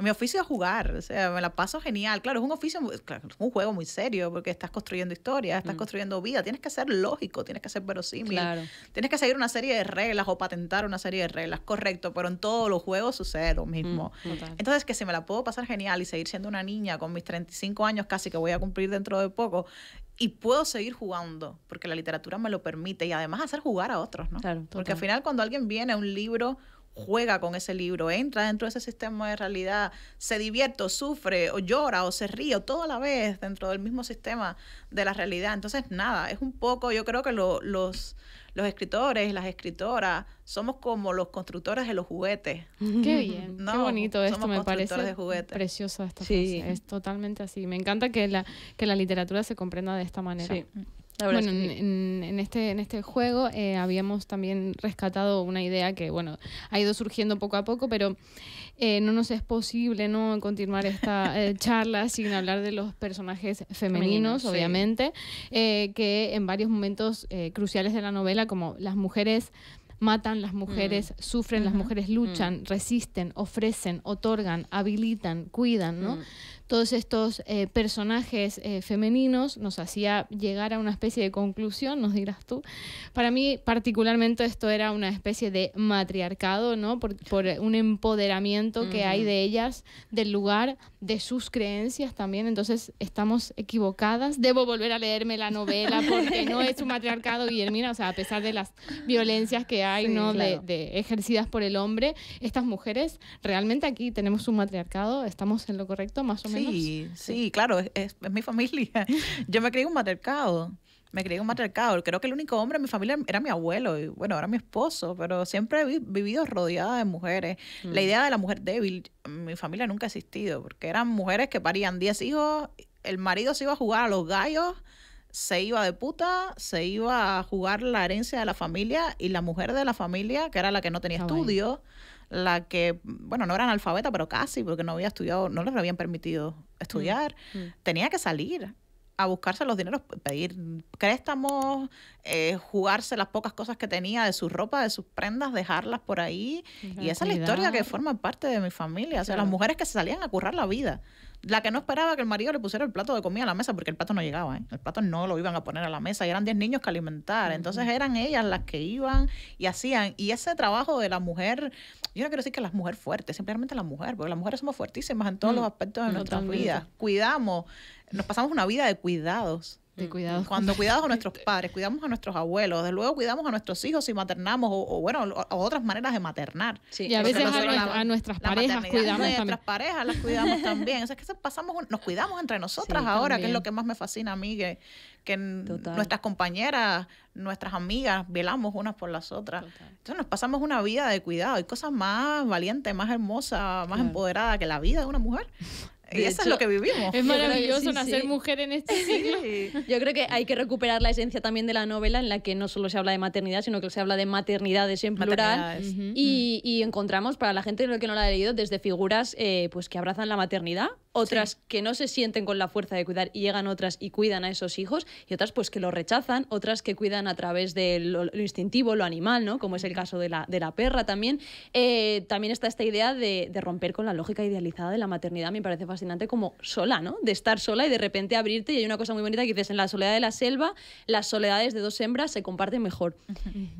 Mi oficio es jugar, o sea, me la paso genial. Claro, es un oficio, es un juego muy serio porque estás construyendo historia, estás mm. construyendo vida, tienes que ser lógico, tienes que ser verosímil, claro. tienes que seguir una serie de reglas o patentar una serie de reglas, correcto, pero en todos los juegos sucede lo mismo. Mm, Entonces, que si me la puedo pasar genial y seguir siendo una niña con mis 35 años casi que voy a cumplir dentro de poco, y puedo seguir jugando porque la literatura me lo permite y además hacer jugar a otros, ¿no? Claro, porque al final cuando alguien viene a un libro juega con ese libro, entra dentro de ese sistema de realidad, se divierte o sufre o llora o se ríe o todo la vez dentro del mismo sistema de la realidad. Entonces, nada, es un poco, yo creo que los, los escritores, las escritoras, somos como los constructores de los juguetes. Qué bien, *laughs* qué bonito esto, me parece precioso esta sí. Es totalmente así. Me encanta que la, que la literatura se comprenda de esta manera. Mm bueno, en, este, en este juego eh, habíamos también rescatado una idea que, bueno, ha ido surgiendo poco a poco, pero eh, no nos es posible no continuar esta *laughs* eh, charla sin hablar de los personajes femeninos, obviamente, que en varios momentos cruciales de la novela, como las mujeres matan, las mujeres mm. sufren, las mujeres luchan, mm. resisten, ofrecen, otorgan, habilitan, cuidan, ¿no? Mm todos estos eh, personajes eh, femeninos nos hacía llegar a una especie de conclusión, nos dirás tú. Para mí particularmente esto era una especie de matriarcado, ¿no? Por, un empoderamiento que hay de ellas, del lugar, de sus creencias también. Entonces estamos equivocadas. Debo volver a leerme la novela *laughs* porque no es un matriarcado, Guillermina. O sea, a pesar de las violencias que hay, ¿no? De, ejercidas por el hombre, estas mujeres, realmente aquí tenemos un matriarcado, estamos en lo correcto, más o menos. Sí, sí, claro, es, mi familia. *laughs* Yo me crié un matercado. Me crié un matercado. Creo que el único hombre en mi familia era mi abuelo y bueno, era mi esposo, pero siempre he vivido rodeada de mujeres. La mm. idea de la mujer débil, en mi familia nunca ha existido, porque eran mujeres que parían 10 hijos, el marido se iba a jugar a los gallos, se iba de puta, se iba a jugar la herencia de la familia y la mujer de la familia, que era la que no tenía estudios la que, bueno, no era analfabeta, pero casi, porque no había estudiado, no les habían permitido estudiar, mm, mm. tenía que salir a buscarse los dineros, pedir préstamos, eh, jugarse las pocas cosas que tenía de su ropa, de sus prendas, dejarlas por ahí. Y esa es la historia que forma parte de mi familia. O sea, las mujeres que se salían a currar la vida. La que no esperaba que el marido le pusiera el plato de comida a la mesa porque el plato no llegaba, ¿eh? El plato no lo iban a poner a la mesa y eran 10 niños que alimentar. Entonces eran ellas las que iban y hacían. Y ese trabajo de la mujer, yo no quiero decir que la mujer fuerte, simplemente la mujer, porque las mujeres somos fuertísimas en todos los mm, aspectos de nuestras vidas. Cuidamos, nos pasamos una vida de cuidados de Cuando cuidamos a nuestros padres, cuidamos a nuestros abuelos, de luego cuidamos a nuestros hijos y maternamos o, bueno, otras maneras de maternar. Y a veces a, nuestras parejas cuidamos A nuestras parejas las cuidamos *laughs* también. O sea, es que pasamos, nos cuidamos entre nosotras ahora, que es lo que más me fascina a mí, que, nuestras compañeras, nuestras amigas, velamos unas por las otras. Entonces nos pasamos una vida de cuidado. Hay cosas más valientes, más hermosas, más empoderada que la vida de una mujer. Y eso es lo que vivimos. Es maravilloso nacer mujer en este siglo. Yo creo que hay que recuperar la esencia también de la novela en la que no solo se habla de maternidad, sino que se habla de maternidades en plural. y, encontramos para la gente que no la ha leído desde figuras eh, pues que abrazan la maternidad otras que no se sienten con la fuerza de cuidar y llegan otras y cuidan a esos hijos, y otras pues que lo rechazan, otras que cuidan a través de lo, instintivo, lo animal, ¿no? Como es el caso de la, perra también. Eh, también está esta idea de, romper con la lógica idealizada de la maternidad, me parece fascinante como sola, ¿no? De estar sola y de repente abrirte, y hay una cosa muy bonita que dices, en la soledad de la selva, las soledades de dos hembras se comparten mejor.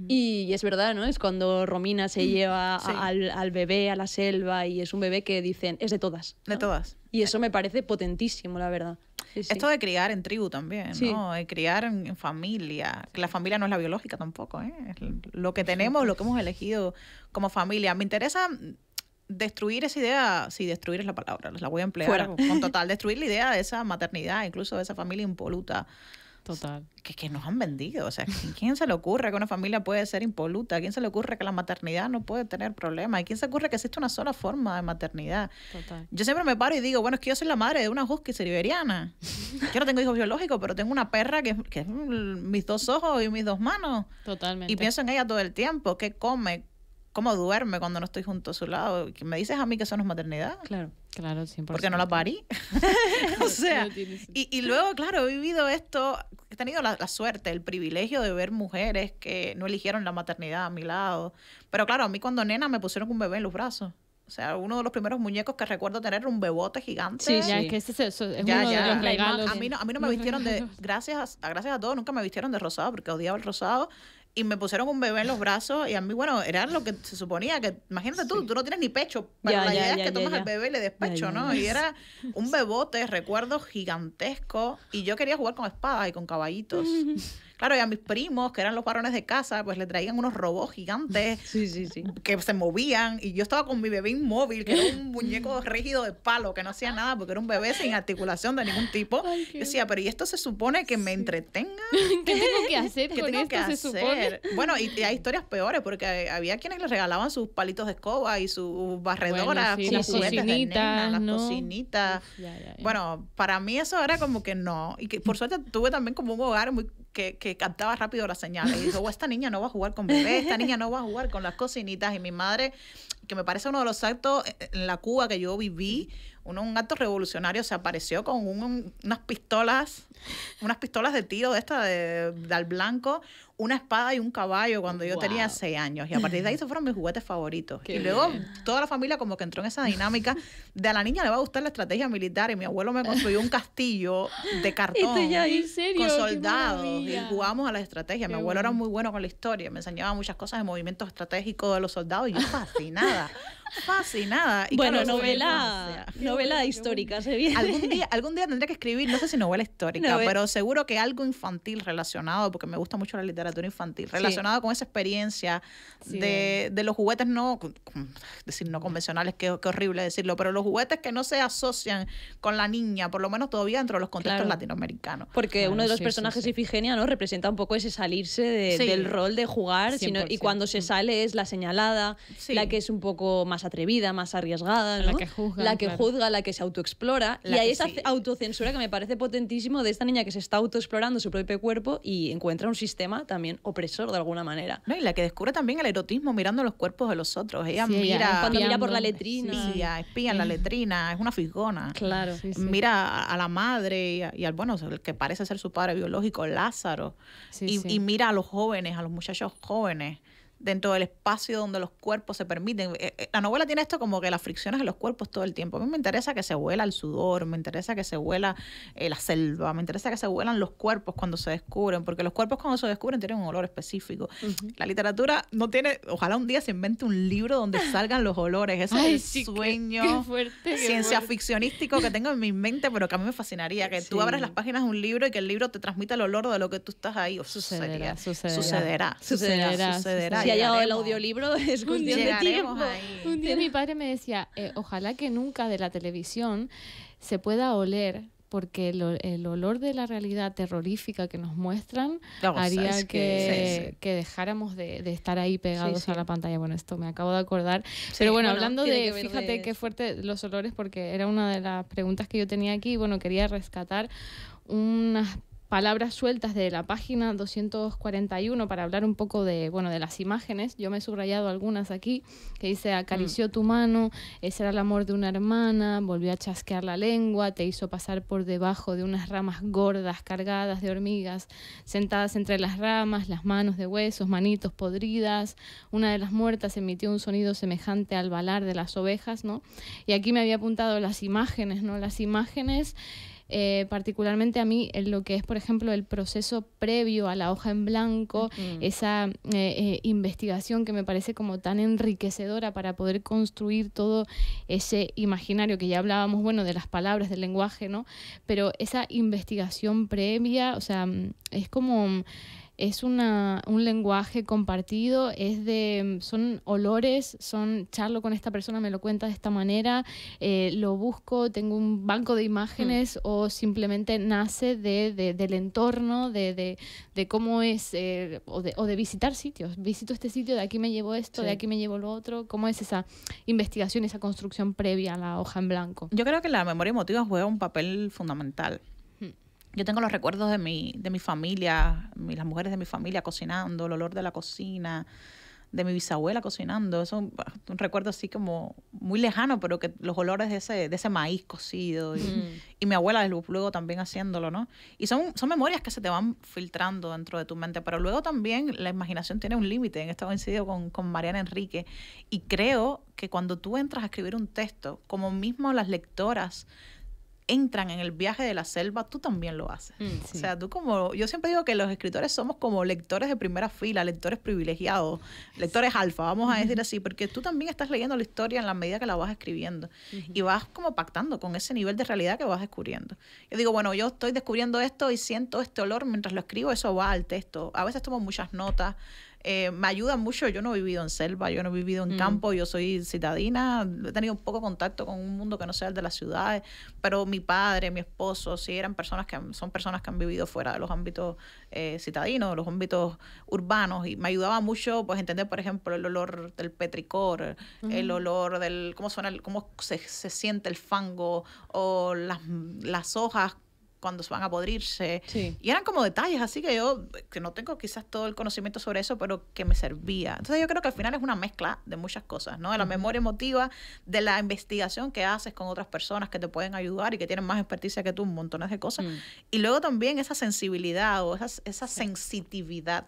y, es verdad, ¿no? Es cuando Romina se lleva al, bebé a la selva y es un bebé que dicen, es de todas. De todas. Y eso me parece potentísimo, la verdad. Esto de criar en tribu también, De criar en, familia. La familia no es la biológica tampoco, ¿eh? Es lo que tenemos, lo que hemos elegido como familia. Me interesa destruir esa idea, sí, destruir es la palabra, la voy a emplear con total, destruir la idea de esa maternidad, incluso de esa familia impoluta. Total. Que, que nos han vendido. O sea, ¿quién se le ocurre que una familia puede ser impoluta? ¿Quién se le ocurre que la maternidad no puede tener problemas? ¿Y quién se ocurre que existe una sola forma de maternidad? Total. Yo siempre me paro y digo, bueno, es que yo soy la madre de una husky seriberiana yo no tengo hijos biológicos, pero tengo una perra que, que es mis dos ojos y mis dos manos. Totalmente. Y pienso en ella todo el tiempo. ¿Qué come? ¿Cómo duerme cuando no estoy junto a su lado? ¿Me dices a mí que eso no es maternidad? Claro. Claro, 100%. Porque no la parí. *laughs* o sea, y, y, luego, claro, he vivido esto, he tenido la, la, suerte, el privilegio de ver mujeres que no eligieron la maternidad a mi lado. Pero claro, a mí cuando nena me pusieron un bebé en los brazos. O sea, uno de los primeros muñecos que recuerdo tener era un bebote gigante. Sí, ya, es que ese, es, ya, uno ya. de los A mí no, a mí no me vistieron de, *laughs* gracias a, gracias a todos nunca me vistieron de rosado porque odiaba el rosado y me pusieron un bebé en los brazos y a mí, bueno, era lo que se suponía que, imagínate tú, tú no tienes ni pecho, pero la idea es que tomas al bebé y le despecho, ¿no? Y era un bebote, recuerdo gigantesco y yo quería jugar con espadas y con caballitos. *laughs* Claro, y a mis primos, que eran los varones de casa, pues le traían unos robots gigantes *laughs* que se movían y yo estaba con mi bebé inmóvil, que era un *laughs* muñeco rígido de palo, que no hacía nada porque era un bebé sin articulación de ningún tipo. decía, pero ¿y esto se supone que me entretenga? *laughs* ¿Qué tengo que hacer? ¿Qué tengo que hacer? Bueno, y, hay historias peores porque había quienes le regalaban sus palitos de escoba y sus barredoras, las juguetes las cocinitas. Bueno, para mí eso era como que no. Y que por suerte tuve también como un hogar muy que, que captaba rápido las señales. Y dijo, esta niña no va a jugar con bebé, esta niña no va a jugar con las cocinitas. Y mi madre, que me parece uno de los actos en la Cuba que yo viví, uno, un acto revolucionario, se apareció con unas pistolas, unas pistolas de tiro de esta de, de al blanco, una espada y un caballo cuando yo tenía seis años. Y a partir de ahí, esos fueron mis juguetes favoritos. y luego toda la familia como que entró en esa dinámica de a la niña le va a gustar la estrategia militar. Y mi abuelo me construyó un castillo de *laughs* este cartón con soldados. Y jugamos a la estrategia. mi abuelo era muy bueno con la historia. Me enseñaba muchas cosas de movimientos estratégicos de los soldados. Y yo *laughs* fascinada. fascinada. Y bueno, novela, novela histórica, se Algún día, *laughs* algún día tendré que escribir, no sé si novela histórica, pero seguro que algo infantil relacionado, porque me gusta mucho la literatura literatura infantil, relacionada con esa experiencia de, de, los juguetes no, decir no convencionales, qué, horrible decirlo, pero los juguetes que no se asocian con la niña, por lo menos todavía dentro de los contextos latinoamericanos. Porque uno de los personajes Ifigenia ¿no? representa un poco ese salirse del rol de jugar, sino, y cuando se mm. sale es la señalada, la que es un poco más atrevida, más arriesgada, la que juzga, la que, se autoexplora, y hay esa autocensura que me parece potentísimo de esta niña que se está autoexplorando su propio cuerpo y encuentra un sistema también opresor de alguna manera. No, y la que descubre también el erotismo mirando los cuerpos de los otros. Ella mira. cuando mira por la letrina. espía en la letrina, es una fisgona. Claro. mira a la madre y, al, bueno, que parece ser su padre biológico, Lázaro. y, y mira a los jóvenes, a los muchachos jóvenes dentro del espacio donde los cuerpos se permiten. Eh, eh, la novela tiene esto como que las fricciones de los cuerpos todo el tiempo. A mí me interesa que se huela el sudor, me interesa que se huela eh, la selva, me interesa que se huelan los cuerpos cuando se descubren, porque los cuerpos cuando se descubren tienen un olor específico. La literatura no tiene, ojalá un día se invente un libro donde *laughs* salgan los olores. eso es el sueño fuerte, ciencia ficcionístico que tengo en mi mente, pero que a mí me fascinaría, que tú abras las páginas de un libro y que el libro te transmita el olor de lo que tú estás ahí. sucederá, sucederá llegado el audiolibro, *laughs* es de tiempo. mi padre me decía, eh, ojalá que nunca de la televisión se pueda oler porque el, olor de la realidad terrorífica que nos muestran ah, haría que, dejáramos de, estar ahí pegados a la pantalla. Bueno, esto me acabo de acordar. Pero bueno, hablando de, fíjate qué fuerte los olores, porque era una de las preguntas que yo tenía aquí. Bueno, quería rescatar unas palabras sueltas de la página 241 para hablar un poco de, bueno, de las imágenes. Yo me he subrayado algunas aquí, que dice, acarició mm. tu mano, ese eh, era el amor de una hermana, volvió a chasquear la lengua, te hizo pasar por debajo de unas ramas gordas cargadas de hormigas, sentadas entre las ramas, las manos de huesos, manitos podridas. Una de las muertas emitió un sonido semejante al balar de las ovejas, ¿no? Y aquí me había apuntado las imágenes, ¿no? Las imágenes eh, particularmente a mí, en lo que es, por ejemplo, el proceso previo a la hoja en blanco, esa eh, eh, investigación que me parece como tan enriquecedora para poder construir todo ese imaginario que ya hablábamos, bueno, de las palabras, del lenguaje, ¿no? Pero esa investigación previa, o sea, mm, es como mm, es una, un lenguaje compartido, es de, son olores, son charlo con esta persona, me lo cuenta de esta manera, eh, lo busco, tengo un banco de imágenes mm. o simplemente nace de, del entorno, de, cómo es, eh, o, de, visitar sitios, visito este sitio, de aquí me llevo esto, de aquí me llevo lo otro, cómo es esa investigación, esa construcción previa a la hoja en blanco. Yo creo que la memoria emotiva juega un papel fundamental. Yo tengo los recuerdos de mi, de mi familia, las mujeres de mi familia cocinando, el olor de la cocina, de mi bisabuela cocinando. Eso es un, recuerdo así como muy lejano, pero que los olores de ese, de ese maíz cocido y, mm. mi abuela luego también haciéndolo, ¿no? Y son, son memorias que se te van filtrando dentro de tu mente, pero luego también la imaginación tiene un límite. En esto coincido con, con Mariana Enrique. Y creo que cuando tú entras a escribir un texto, como mismo las lectoras entran en el viaje de la selva, tú también lo haces. Mm, o sea, tú como, yo siempre digo que los escritores somos como lectores de primera fila, lectores privilegiados, lectores alfa, vamos a decir así, porque tú también estás leyendo la historia en la medida que la vas escribiendo y vas como pactando con ese nivel de realidad que vas descubriendo. Yo digo, bueno, yo estoy descubriendo esto y siento este olor mientras lo escribo, eso va al texto. A veces tomo muchas notas. Eh, me ayuda mucho. Yo no he vivido en selva, yo no he vivido en mm. campo, yo soy citadina, he tenido poco contacto con un mundo que no sea el de las ciudades, pero mi padre, mi esposo, sí eran personas que son personas que han vivido fuera de los ámbitos eh, citadinos, los ámbitos urbanos, y me ayudaba mucho pues entender, por ejemplo, el olor del petricor, el olor del, cómo suena, cómo se, se siente el fango o las, las hojas se van a podrirse. Y eran como detalles, así que yo, que no tengo quizás todo el conocimiento sobre eso, pero que me servía. Entonces yo creo que al final es una mezcla de muchas cosas, ¿no? De la memoria emotiva, de la investigación que haces con otras personas que te pueden ayudar y que tienen más experticia que tú, un montón de cosas. Mm. Y luego también esa sensibilidad o esa, esa sensitividad,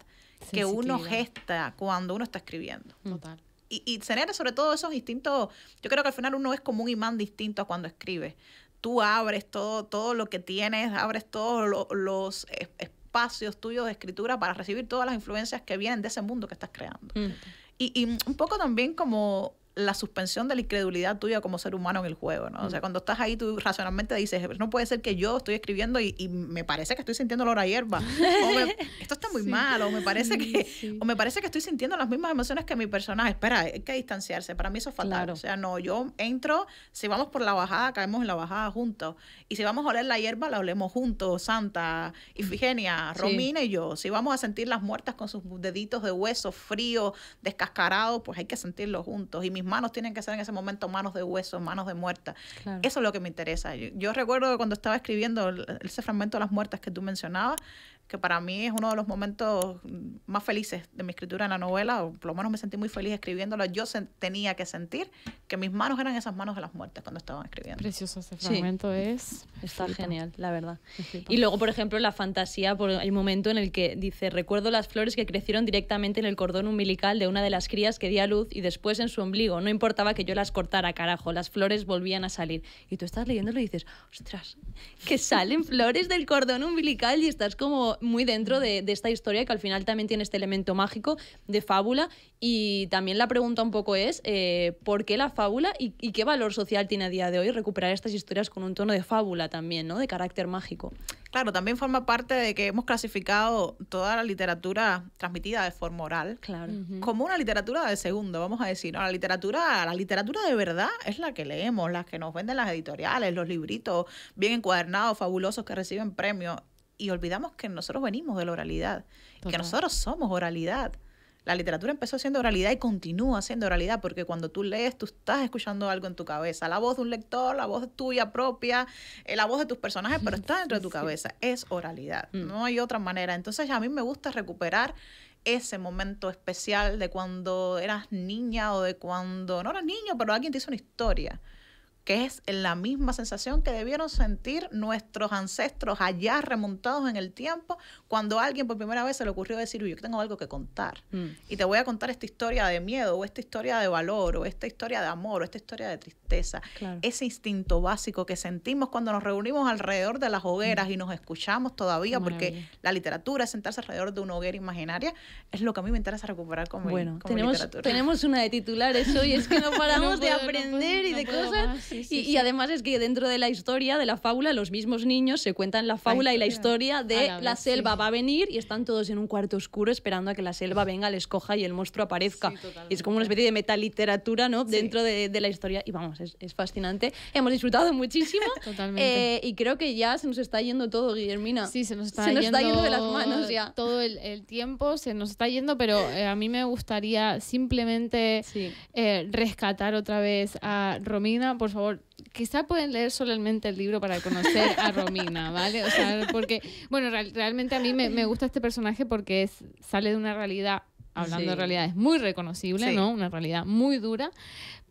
que uno gesta cuando uno está escribiendo. Mm. Total. Y, y, tener sobre todo esos distintos yo creo que al final uno es como un imán distinto a cuando escribe tú abres todo, todo lo que tienes, abres todos los espacios tuyos de escritura para recibir todas las influencias que vienen de ese mundo que estás creando. Mm. Y, y, un poco también como la suspensión de la incredulidad tuya como ser humano en el juego, ¿no? O sea, mm. cuando estás ahí, tú racionalmente dices, no puede ser que yo estoy escribiendo y, me parece que estoy sintiendo la hierba. *laughs* esto está muy mal malo, o me parece que, me parece que estoy sintiendo las mismas emociones que mi personaje. Espera, hay que distanciarse. Para mí eso es fatal. O sea, no, yo entro, si vamos por la bajada, caemos en la bajada juntos. Y si vamos a oler la hierba, la olemos juntos, Santa, Ifigenia, Romina y yo. Si vamos a sentir las muertas con sus deditos de hueso frío, descascarado, pues hay que sentirlo juntos. Y mi manos tienen que ser en ese momento manos de hueso, manos de muerta. Eso es lo que me interesa. Yo, recuerdo cuando estaba escribiendo ese fragmento de las muertas que tú mencionabas, que para mí es uno de los momentos más felices de mi escritura en la novela, o por lo menos me sentí muy feliz escribiéndola. Yo tenía que sentir que mis manos eran esas manos de las muertes cuando estaban escribiendo. Precioso ese fragmento es. Está genial, la verdad. Y luego, por ejemplo, la fantasía, por el momento en el que dice, recuerdo las flores que crecieron directamente en el cordón umbilical de una de las crías que di a luz y después en su ombligo. No importaba que yo las cortara, carajo, las flores volvían a salir. Y tú estás leyéndolo y dices, ostras, que salen *laughs* flores del cordón umbilical y estás como muy dentro de, esta historia que al final también tiene este elemento mágico de fábula y también la pregunta un poco es eh, ¿por qué la fábula y, qué valor social tiene a día de hoy recuperar estas historias con un tono de fábula también, ¿no? De carácter mágico. Claro, también forma parte de que hemos clasificado toda la literatura transmitida de forma oral como una literatura de segundo, vamos a decir, ¿no? La literatura, la literatura de verdad es la que leemos, las que nos venden las editoriales, los libritos bien encuadernados, fabulosos que reciben premios y olvidamos que nosotros venimos de la oralidad, que nosotros somos oralidad. La literatura empezó siendo oralidad y continúa siendo oralidad, porque cuando tú lees, tú estás escuchando algo en tu cabeza. La voz de un lector, la voz tuya propia, eh, la voz de tus personajes, pero *laughs* está dentro de tu cabeza. Es oralidad, mm. no hay otra manera. Entonces a mí me gusta recuperar ese momento especial de cuando eras niña o de cuando no eras niño, pero alguien te hizo una historia que es la misma sensación que debieron sentir nuestros ancestros allá remontados en el tiempo cuando a alguien por primera vez se le ocurrió decir, yo tengo algo que contar mm. y te voy a contar esta historia de miedo o esta historia de valor o esta historia de amor o esta historia de tristeza. Ese instinto básico que sentimos cuando nos reunimos alrededor de las hogueras y nos escuchamos todavía porque la literatura, es sentarse alrededor de una hoguera imaginaria, es lo que a mí me interesa recuperar como, bueno, tenemos, Tenemos una de titulares hoy, es que no *laughs* paramos de aprender y de cosas y, además es que dentro de la historia, de la fábula, los mismos niños se cuentan la fábula y la historia de la, selva va a venir y están todos en un cuarto oscuro esperando a que la selva venga, les coja y el monstruo aparezca. es como una especie de metaliteratura ¿no? dentro de, la historia. Y vamos, es, fascinante. Hemos disfrutado muchísimo. *laughs* Eh, y creo que ya se nos está yendo todo, Guillermina. Sí, se nos está, yendo, de las manos ya. Todo el, tiempo se nos está yendo, pero eh, a mí me gustaría simplemente eh, rescatar otra vez a Romina, por favor quizá pueden leer solamente el libro para conocer a Romina, ¿vale? O sea, porque, bueno, realmente a mí me, gusta este personaje porque es, sale de una realidad, hablando de realidad, es muy reconocible, ¿no? Una realidad muy dura,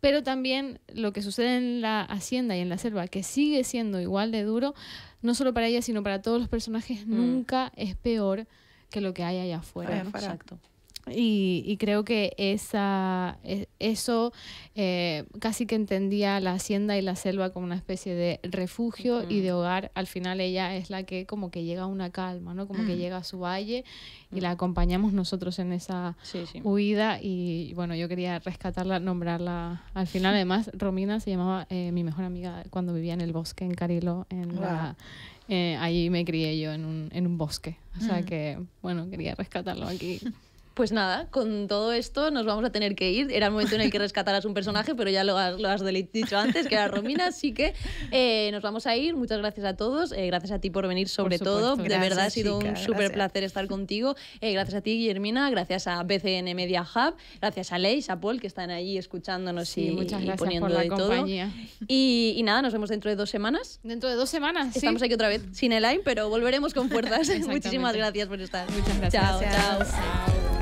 pero también lo que sucede en la hacienda y en la selva, que sigue siendo igual de duro, no solo para ella, sino para todos los personajes, mm. nunca es peor que lo que hay allá afuera. Exacto. Y, y, creo que esa, e, eso eh, casi que entendía la hacienda y la selva como una especie de refugio y de hogar. Al final ella es la que como que llega a una calma, ¿no? Como que mm. llega a su valle y mm. la acompañamos nosotros en esa huida. Y bueno, yo quería rescatarla, nombrarla al final. *laughs* Además, Romina se llamaba eh, mi mejor amiga cuando vivía en el bosque, en Carilo, en eh, me crié yo en un, en un bosque. O sea mm. que, bueno, quería rescatarlo aquí. *laughs* Pues nada, con todo esto nos vamos a tener que ir. Era el momento en el que rescataras un personaje, pero ya lo has, dicho antes, que era Romina, así que eh, nos vamos a ir. Muchas gracias a todos, eh, gracias a ti por venir sobre todo. de verdad ha sido un súper placer estar contigo. Eh, gracias a ti, Guillermina, gracias a BCN Media Hub, gracias a Leis, a Paul, que están ahí escuchándonos y, poniendo la compañía. Y, nada, nos vemos dentro de dos semanas. Dentro de dos semanas. Estamos aquí otra vez sin el line, pero volveremos con fuerzas. *laughs* Muchísimas gracias por estar. Muchas gracias. chao. chao.